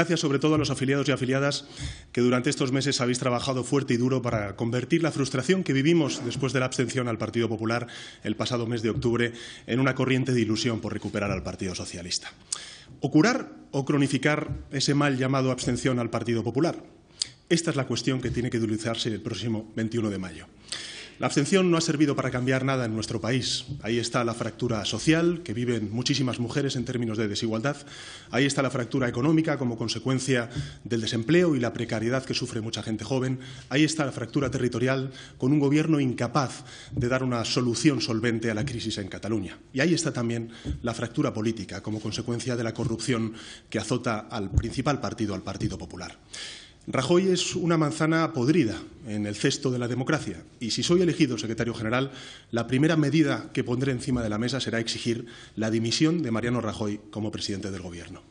Gracias sobre todo a los afiliados y afiliadas que durante estos meses habéis trabajado fuerte y duro para convertir la frustración que vivimos después de la abstención al Partido Popular el pasado mes de octubre en una corriente de ilusión por recuperar al Partido Socialista. O curar o cronificar ese mal llamado abstención al Partido Popular. Esta es la cuestión que tiene que utilizarse el próximo 21 de mayo. La abstención no ha servido para cambiar nada en nuestro país. Ahí está la fractura social, que viven muchísimas mujeres en términos de desigualdad. Ahí está la fractura económica como consecuencia del desempleo y la precariedad que sufre mucha gente joven. Ahí está la fractura territorial con un gobierno incapaz de dar una solución solvente a la crisis en Cataluña. Y ahí está también la fractura política como consecuencia de la corrupción que azota al principal partido, al Partido Popular. Rajoy es una manzana podrida en el cesto de la democracia y si soy elegido secretario general, la primera medida que pondré encima de la mesa será exigir la dimisión de Mariano Rajoy como presidente del Gobierno.